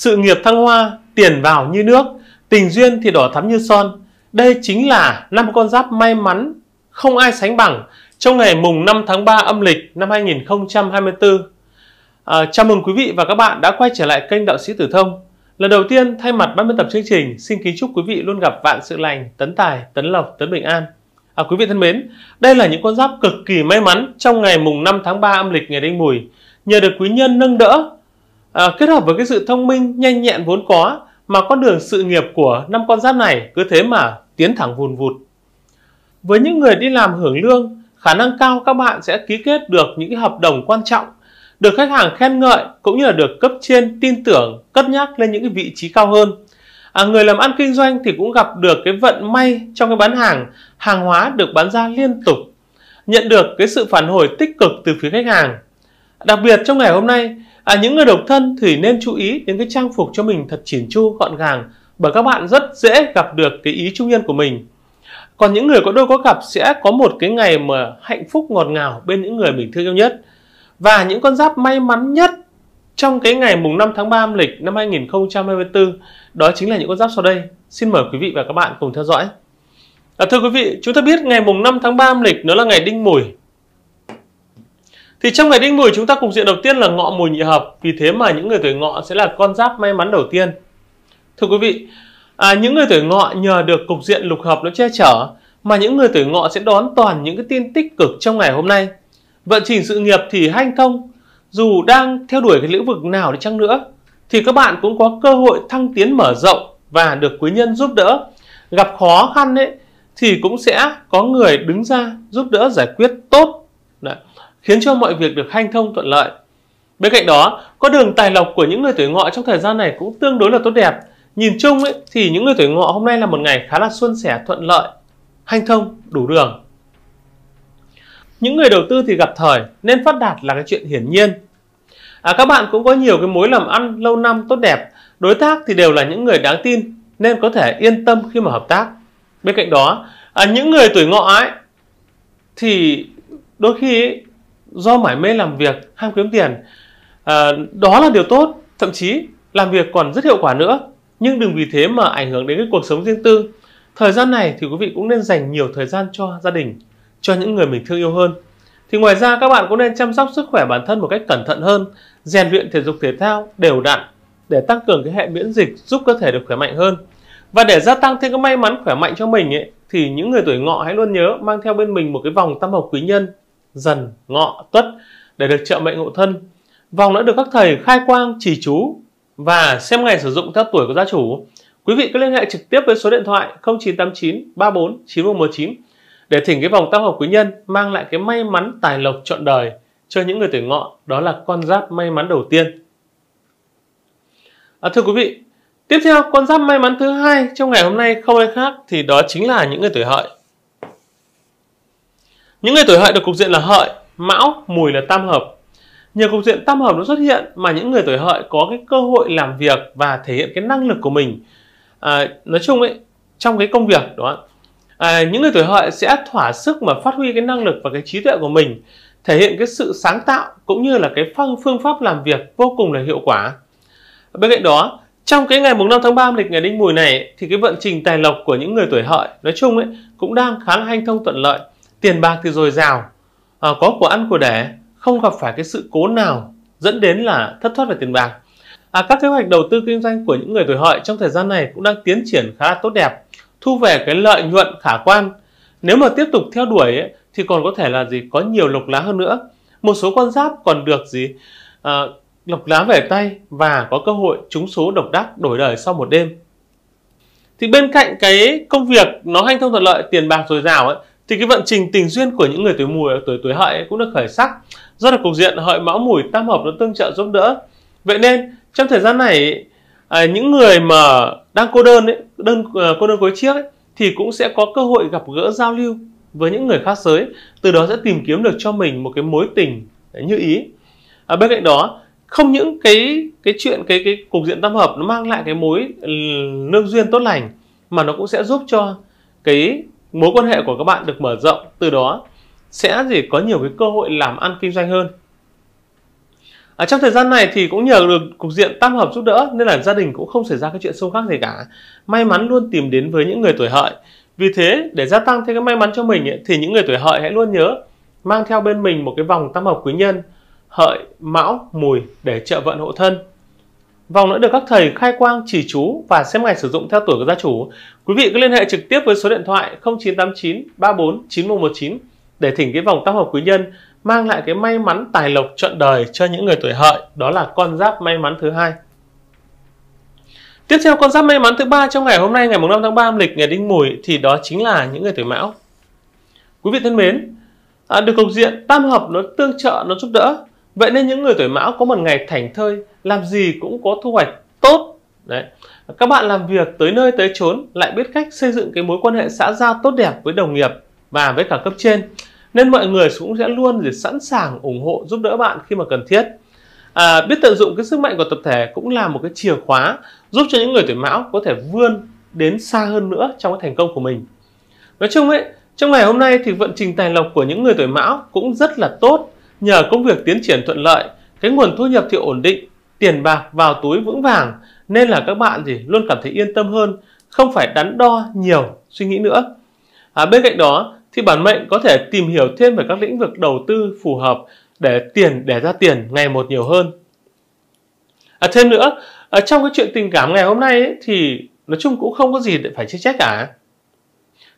sự nghiệp thăng hoa, tiền vào như nước, tình duyên thì đỏ thắm như son. Đây chính là năm con giáp may mắn, không ai sánh bằng trong ngày mùng 5 tháng 3 âm lịch năm 2024. À, chào mừng quý vị và các bạn đã quay trở lại kênh Đạo sĩ Tử Thông. Lần đầu tiên, thay mặt ban biên tập chương trình, xin kính chúc quý vị luôn gặp vạn sự lành, tấn tài, tấn lộc, tấn bình an. À, quý vị thân mến, đây là những con giáp cực kỳ may mắn trong ngày mùng 5 tháng 3 âm lịch ngày Đinh Mùi. Nhờ được quý nhân nâng đỡ, À, kết hợp với cái sự thông minh, nhanh nhẹn vốn có mà con đường sự nghiệp của năm con giáp này cứ thế mà tiến thẳng vùn vụt. Với những người đi làm hưởng lương, khả năng cao các bạn sẽ ký kết được những hợp đồng quan trọng, được khách hàng khen ngợi cũng như là được cấp trên tin tưởng, cất nhắc lên những cái vị trí cao hơn. À, người làm ăn kinh doanh thì cũng gặp được cái vận may trong cái bán hàng, hàng hóa được bán ra liên tục, nhận được cái sự phản hồi tích cực từ phía khách hàng. Đặc biệt trong ngày hôm nay, À, những người độc thân thì nên chú ý đến cái trang phục cho mình thật chỉn chu, gọn gàng bởi các bạn rất dễ gặp được cái ý trung nhân của mình. Còn những người có đôi có cặp sẽ có một cái ngày mà hạnh phúc ngọt ngào bên những người mình thương yêu nhất. Và những con giáp may mắn nhất trong cái ngày mùng 5 tháng 3 âm lịch năm 2024 đó chính là những con giáp sau đây. Xin mời quý vị và các bạn cùng theo dõi. À, thưa quý vị, chúng ta biết ngày mùng 5 tháng 3 âm lịch nó là ngày đinh mùi thì trong ngày đinh mùi chúng ta cục diện đầu tiên là ngọ mùi nhị hợp, vì thế mà những người tuổi ngọ sẽ là con giáp may mắn đầu tiên. Thưa quý vị, à, những người tuổi ngọ nhờ được cục diện lục hợp nó che chở, mà những người tuổi ngọ sẽ đón toàn những cái tin tích cực trong ngày hôm nay. Vận trình sự nghiệp thì hanh thông, dù đang theo đuổi cái lĩnh vực nào đi chăng nữa, thì các bạn cũng có cơ hội thăng tiến mở rộng và được quý nhân giúp đỡ. Gặp khó khăn ấy, thì cũng sẽ có người đứng ra giúp đỡ giải quyết tốt khiến cho mọi việc được hanh thông thuận lợi. Bên cạnh đó, có đường tài lộc của những người tuổi ngọ trong thời gian này cũng tương đối là tốt đẹp. Nhìn chung ấy, thì những người tuổi ngọ hôm nay là một ngày khá là xuân sẻ, thuận lợi, hanh thông, đủ đường. Những người đầu tư thì gặp thời nên phát đạt là cái chuyện hiển nhiên. À, các bạn cũng có nhiều cái mối làm ăn lâu năm tốt đẹp, đối tác thì đều là những người đáng tin nên có thể yên tâm khi mà hợp tác. Bên cạnh đó, à, những người tuổi ngọ ấy thì đôi khi do mải mê làm việc ham kiếm tiền à, đó là điều tốt thậm chí làm việc còn rất hiệu quả nữa nhưng đừng vì thế mà ảnh hưởng đến cái cuộc sống riêng tư thời gian này thì quý vị cũng nên dành nhiều thời gian cho gia đình cho những người mình thương yêu hơn thì ngoài ra các bạn cũng nên chăm sóc sức khỏe bản thân một cách cẩn thận hơn rèn luyện thể dục thể thao đều đặn để tăng cường cái hệ miễn dịch giúp cơ thể được khỏe mạnh hơn và để gia tăng thêm cái may mắn khỏe mạnh cho mình ấy, thì những người tuổi ngọ hãy luôn nhớ mang theo bên mình một cái vòng tam hợp quý nhân dần, ngọ, tuất để được trợ mệnh ngộ thân. Vòng đã được các thầy khai quang, chỉ chú và xem ngày sử dụng theo tuổi của gia chủ. Quý vị cứ liên hệ trực tiếp với số điện thoại 0989 34 9119 để thỉnh cái vòng tam hợp quý nhân mang lại cái may mắn tài lộc trọn đời cho những người tuổi ngọ, đó là con giáp may mắn đầu tiên. À, thưa quý vị, tiếp theo con giáp may mắn thứ hai trong ngày hôm nay không ai khác thì đó chính là những người tuổi hợi. Những người tuổi hợi được cục diện là hợi, mão, mùi là tam hợp. Nhờ cục diện tam hợp nó xuất hiện mà những người tuổi hợi có cái cơ hội làm việc và thể hiện cái năng lực của mình. À, nói chung ấy, trong cái công việc đó, à, những người tuổi hợi sẽ thỏa sức mà phát huy cái năng lực và cái trí tuệ của mình, thể hiện cái sự sáng tạo cũng như là cái phương, pháp làm việc vô cùng là hiệu quả. Bên cạnh đó, trong cái ngày mùng 5 tháng 3 lịch ngày Đinh Mùi này thì cái vận trình tài lộc của những người tuổi hợi nói chung ấy cũng đang khá là hanh thông thuận lợi tiền bạc thì dồi dào à, có của ăn của để không gặp phải cái sự cố nào dẫn đến là thất thoát về tiền bạc à, các kế hoạch đầu tư kinh doanh của những người tuổi hợi trong thời gian này cũng đang tiến triển khá là tốt đẹp thu về cái lợi nhuận khả quan nếu mà tiếp tục theo đuổi ấy, thì còn có thể là gì có nhiều lộc lá hơn nữa một số con giáp còn được gì à, lộc lá về tay và có cơ hội trúng số độc đắc đổi đời sau một đêm thì bên cạnh cái công việc nó hanh thông thuận lợi tiền bạc dồi dào ấy thì cái vận trình tình duyên của những người tuổi mùi tuổi tuổi hợi cũng được khởi sắc do là cục diện hợi mão mùi tam hợp nó tương trợ giúp đỡ vậy nên trong thời gian này à, những người mà đang cô đơn ấy, đơn à, cô đơn cuối chiếc ấy, thì cũng sẽ có cơ hội gặp gỡ giao lưu với những người khác giới từ đó sẽ tìm kiếm được cho mình một cái mối tình như ý à, bên cạnh đó không những cái cái chuyện cái cái cục diện tam hợp nó mang lại cái mối ừ, nương duyên tốt lành mà nó cũng sẽ giúp cho cái mối quan hệ của các bạn được mở rộng từ đó sẽ gì có nhiều cái cơ hội làm ăn kinh doanh hơn ở trong thời gian này thì cũng nhờ được cục diện tam hợp giúp đỡ nên là gia đình cũng không xảy ra cái chuyện sâu khác gì cả may mắn luôn tìm đến với những người tuổi hợi vì thế để gia tăng thêm cái may mắn cho mình ấy, thì những người tuổi hợi hãy luôn nhớ mang theo bên mình một cái vòng tam hợp quý nhân hợi mão mùi để trợ vận hộ thân Vòng đã được các thầy khai quang chỉ chú và xem ngày sử dụng theo tuổi của gia chủ. Quý vị cứ liên hệ trực tiếp với số điện thoại 0989 34 9119 để thỉnh cái vòng tam hợp quý nhân mang lại cái may mắn tài lộc trọn đời cho những người tuổi hợi, đó là con giáp may mắn thứ hai. Tiếp theo con giáp may mắn thứ ba trong ngày hôm nay ngày 5 tháng 3 âm lịch ngày Đinh Mùi thì đó chính là những người tuổi Mão. Quý vị thân mến, à, được cục diện tam hợp nó tương trợ nó giúp đỡ Vậy nên những người tuổi mão có một ngày thảnh thơi, làm gì cũng có thu hoạch tốt. Đấy. Các bạn làm việc tới nơi tới chốn lại biết cách xây dựng cái mối quan hệ xã giao tốt đẹp với đồng nghiệp và với cả cấp trên. Nên mọi người cũng sẽ luôn để sẵn sàng ủng hộ giúp đỡ bạn khi mà cần thiết. À, biết tận dụng cái sức mạnh của tập thể cũng là một cái chìa khóa giúp cho những người tuổi mão có thể vươn đến xa hơn nữa trong cái thành công của mình. Nói chung ấy, trong ngày hôm nay thì vận trình tài lộc của những người tuổi mão cũng rất là tốt Nhờ công việc tiến triển thuận lợi, cái nguồn thu nhập thì ổn định, tiền bạc vào túi vững vàng nên là các bạn gì luôn cảm thấy yên tâm hơn, không phải đắn đo nhiều suy nghĩ nữa. À, bên cạnh đó thì bản mệnh có thể tìm hiểu thêm về các lĩnh vực đầu tư phù hợp để tiền để ra tiền ngày một nhiều hơn. À, thêm nữa, ở à, trong cái chuyện tình cảm ngày hôm nay ấy, thì nói chung cũng không có gì để phải chia trách cả.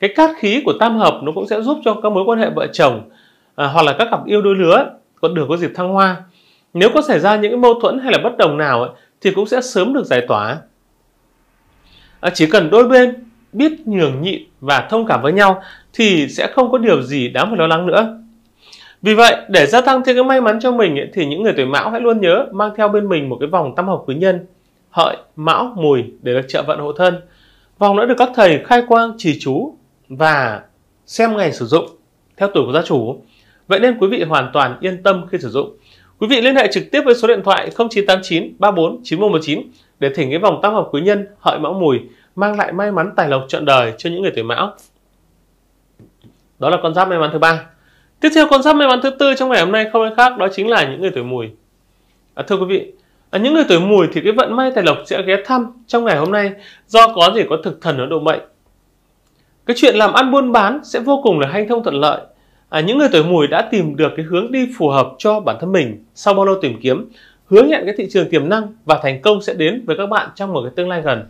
Cái cát khí của tam hợp nó cũng sẽ giúp cho các mối quan hệ vợ chồng à, hoặc là các cặp yêu đôi lứa còn được có dịp thăng hoa nếu có xảy ra những mâu thuẫn hay là bất đồng nào ấy, thì cũng sẽ sớm được giải tỏa à, chỉ cần đôi bên biết nhường nhịn và thông cảm với nhau thì sẽ không có điều gì đáng phải lo lắng nữa vì vậy, để gia tăng thêm cái may mắn cho mình ấy, thì những người tuổi mão hãy luôn nhớ mang theo bên mình một cái vòng tam hợp quý nhân, hợi, mão, mùi để được trợ vận hộ thân. Vòng đã được các thầy khai quang, trì chú và xem ngày sử dụng theo tuổi của gia chủ. Vậy nên quý vị hoàn toàn yên tâm khi sử dụng. Quý vị liên hệ trực tiếp với số điện thoại 0989 34 9119 để thỉnh cái vòng tam hợp quý nhân hợi mão mùi mang lại may mắn tài lộc trọn đời cho những người tuổi mão. Đó là con giáp may mắn thứ ba. Tiếp theo con giáp may mắn thứ tư trong ngày hôm nay không ai khác đó chính là những người tuổi mùi. À, thưa quý vị, à, những người tuổi mùi thì cái vận may tài lộc sẽ ghé thăm trong ngày hôm nay do có gì có thực thần ở độ mệnh. Cái chuyện làm ăn buôn bán sẽ vô cùng là hanh thông thuận lợi à, những người tuổi mùi đã tìm được cái hướng đi phù hợp cho bản thân mình sau bao lâu tìm kiếm hướng nhận cái thị trường tiềm năng và thành công sẽ đến với các bạn trong một cái tương lai gần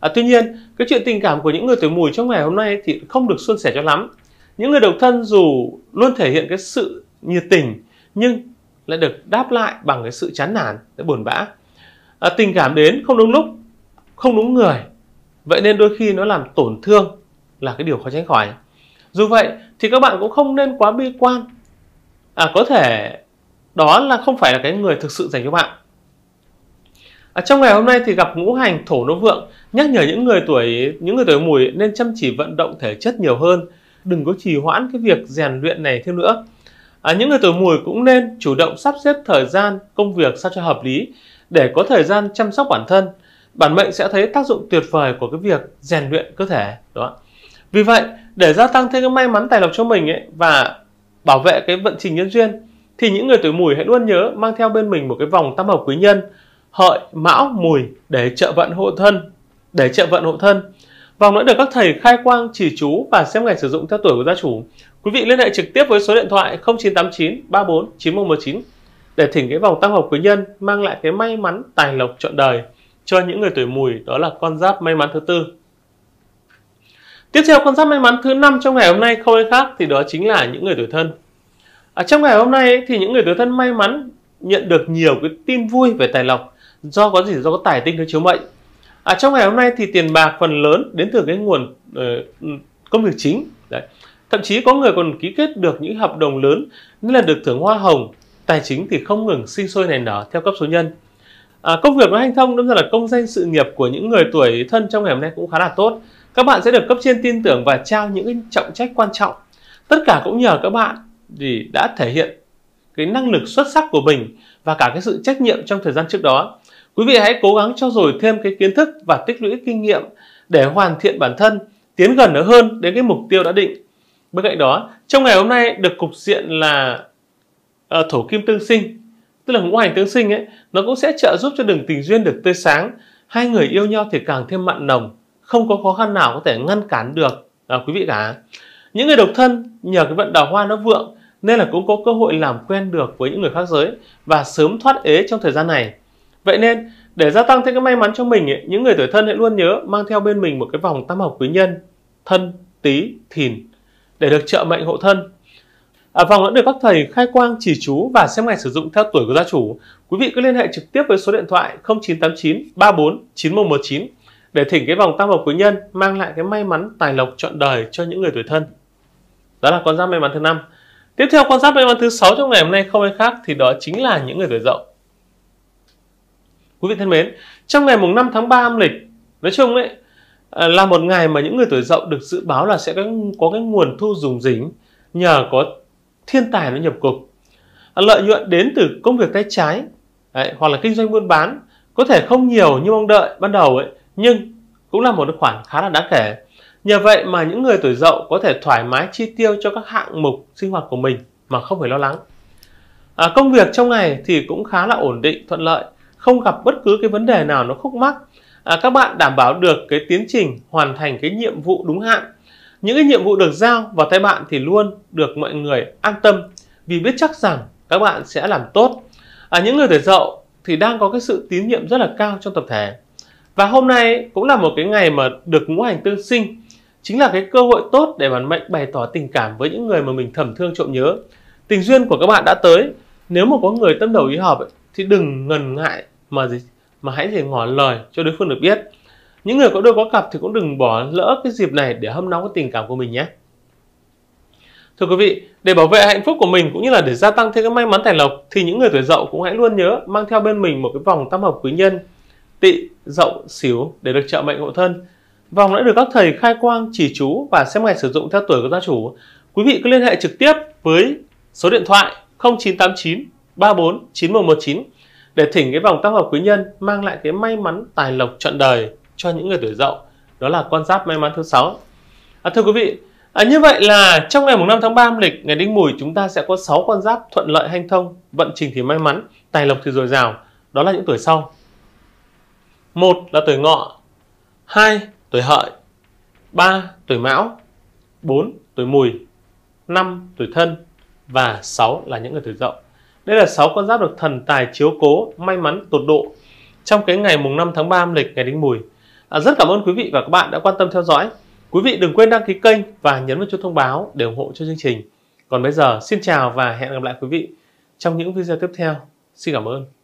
à, tuy nhiên cái chuyện tình cảm của những người tuổi mùi trong ngày hôm nay thì không được suôn sẻ cho lắm những người độc thân dù luôn thể hiện cái sự nhiệt tình nhưng lại được đáp lại bằng cái sự chán nản cái buồn bã à, tình cảm đến không đúng lúc không đúng người vậy nên đôi khi nó làm tổn thương là cái điều khó tránh khỏi dù vậy thì các bạn cũng không nên quá bi quan. À, có thể đó là không phải là cái người thực sự dành cho bạn. À, trong ngày hôm nay thì gặp ngũ hành thổ nó vượng nhắc nhở những người tuổi những người tuổi mùi nên chăm chỉ vận động thể chất nhiều hơn, đừng có trì hoãn cái việc rèn luyện này thêm nữa. À, những người tuổi mùi cũng nên chủ động sắp xếp thời gian công việc sao cho hợp lý để có thời gian chăm sóc bản thân bản mệnh sẽ thấy tác dụng tuyệt vời của cái việc rèn luyện cơ thể đó vì vậy, để gia tăng thêm cái may mắn tài lộc cho mình ấy và bảo vệ cái vận trình nhân duyên thì những người tuổi mùi hãy luôn nhớ mang theo bên mình một cái vòng tam hợp quý nhân hợi mão mùi để trợ vận hộ thân để trợ vận hộ thân vòng đã được các thầy khai quang chỉ chú và xem ngày sử dụng theo tuổi của gia chủ quý vị liên hệ trực tiếp với số điện thoại 0989 34 9119 để thỉnh cái vòng tam hợp quý nhân mang lại cái may mắn tài lộc trọn đời cho những người tuổi mùi đó là con giáp may mắn thứ tư Tiếp theo con giáp may mắn thứ năm trong ngày hôm nay không ai khác thì đó chính là những người tuổi thân. À, trong ngày hôm nay ấy, thì những người tuổi thân may mắn nhận được nhiều cái tin vui về tài lộc do có gì do có tài tinh nó chiếu mệnh. À, trong ngày hôm nay thì tiền bạc phần lớn đến từ cái nguồn uh, công việc chính. Đấy. Thậm chí có người còn ký kết được những hợp đồng lớn như là được thưởng hoa hồng, tài chính thì không ngừng sinh sôi nảy nở theo cấp số nhân. À, công việc nó hanh thông đâm là công danh sự nghiệp của những người tuổi thân trong ngày hôm nay cũng khá là tốt các bạn sẽ được cấp trên tin tưởng và trao những cái trọng trách quan trọng. Tất cả cũng nhờ các bạn thì đã thể hiện cái năng lực xuất sắc của mình và cả cái sự trách nhiệm trong thời gian trước đó. Quý vị hãy cố gắng trau dồi thêm cái kiến thức và tích lũy kinh nghiệm để hoàn thiện bản thân, tiến gần hơn đến cái mục tiêu đã định. Bên cạnh đó, trong ngày hôm nay được cục diện là uh, thổ kim tương sinh, tức là ngũ hành tương sinh ấy, nó cũng sẽ trợ giúp cho đường tình duyên được tươi sáng, hai người yêu nhau thì càng thêm mặn nồng, không có khó khăn nào có thể ngăn cản được à, quý vị cả những người độc thân nhờ cái vận đào hoa nó vượng nên là cũng có cơ hội làm quen được với những người khác giới và sớm thoát ế trong thời gian này vậy nên để gia tăng thêm cái may mắn cho mình ấy, những người tuổi thân hãy luôn nhớ mang theo bên mình một cái vòng tam hợp quý nhân thân tý thìn để được trợ mệnh hộ thân À, vòng đã được các thầy khai quang chỉ chú và xem ngày sử dụng theo tuổi của gia chủ. Quý vị cứ liên hệ trực tiếp với số điện thoại 0989 34 9119 để thỉnh cái vòng tam hợp quý nhân mang lại cái may mắn tài lộc trọn đời cho những người tuổi thân. Đó là con giáp may mắn thứ năm. Tiếp theo con giáp may mắn thứ sáu trong ngày hôm nay không ai khác thì đó chính là những người tuổi dậu. Quý vị thân mến, trong ngày mùng 5 tháng 3 âm lịch, nói chung ấy à, là một ngày mà những người tuổi dậu được dự báo là sẽ có, cái nguồn thu dùng dính nhờ có thiên tài nó nhập cục. À, lợi nhuận đến từ công việc tay trái Đấy, hoặc là kinh doanh buôn bán có thể không nhiều như mong đợi ban đầu ấy nhưng cũng là một khoản khá là đáng kể. Nhờ vậy mà những người tuổi dậu có thể thoải mái chi tiêu cho các hạng mục sinh hoạt của mình mà không phải lo lắng. À, công việc trong ngày thì cũng khá là ổn định, thuận lợi, không gặp bất cứ cái vấn đề nào nó khúc mắc. À, các bạn đảm bảo được cái tiến trình hoàn thành cái nhiệm vụ đúng hạn. Những cái nhiệm vụ được giao vào tay bạn thì luôn được mọi người an tâm vì biết chắc rằng các bạn sẽ làm tốt. À, những người tuổi dậu thì đang có cái sự tín nhiệm rất là cao trong tập thể và hôm nay cũng là một cái ngày mà được ngũ hành tương sinh chính là cái cơ hội tốt để bản mệnh bày tỏ tình cảm với những người mà mình thầm thương trộm nhớ. Tình duyên của các bạn đã tới. Nếu mà có người tâm đầu ý hợp ấy, thì đừng ngần ngại mà gì mà hãy để ngỏ lời cho đối phương được biết. Những người có đôi có cặp thì cũng đừng bỏ lỡ cái dịp này để hâm nóng cái tình cảm của mình nhé. Thưa quý vị, để bảo vệ hạnh phúc của mình cũng như là để gia tăng thêm cái may mắn tài lộc thì những người tuổi dậu cũng hãy luôn nhớ mang theo bên mình một cái vòng tam hợp quý nhân tị, dậu, xíu để được trợ mệnh hộ thân. Vòng đã được các thầy khai quang, chỉ chú và xem ngày sử dụng theo tuổi của gia chủ. Quý vị cứ liên hệ trực tiếp với số điện thoại 0989 34 9119 để thỉnh cái vòng tam hợp quý nhân mang lại cái may mắn tài lộc trọn đời cho những người tuổi dậu. Đó là con giáp may mắn thứ sáu. À, thưa quý vị, À, như vậy là trong ngày mùng 5 tháng 3 âm lịch, ngày Đinh Mùi chúng ta sẽ có 6 con giáp thuận lợi hanh thông, vận trình thì may mắn, tài lộc thì dồi dào. Đó là những tuổi sau. 1 là tuổi ngọ, 2 tuổi hợi, 3 tuổi mão, 4 tuổi mùi, 5 tuổi thân và 6 là những người tuổi dậu. Đây là 6 con giáp được thần tài chiếu cố, may mắn tột độ trong cái ngày mùng 5 tháng 3 âm lịch ngày đinh mùi. À, rất cảm ơn quý vị và các bạn đã quan tâm theo dõi. Quý vị đừng quên đăng ký kênh và nhấn vào chuông thông báo để ủng hộ cho chương trình. Còn bây giờ xin chào và hẹn gặp lại quý vị trong những video tiếp theo. Xin cảm ơn.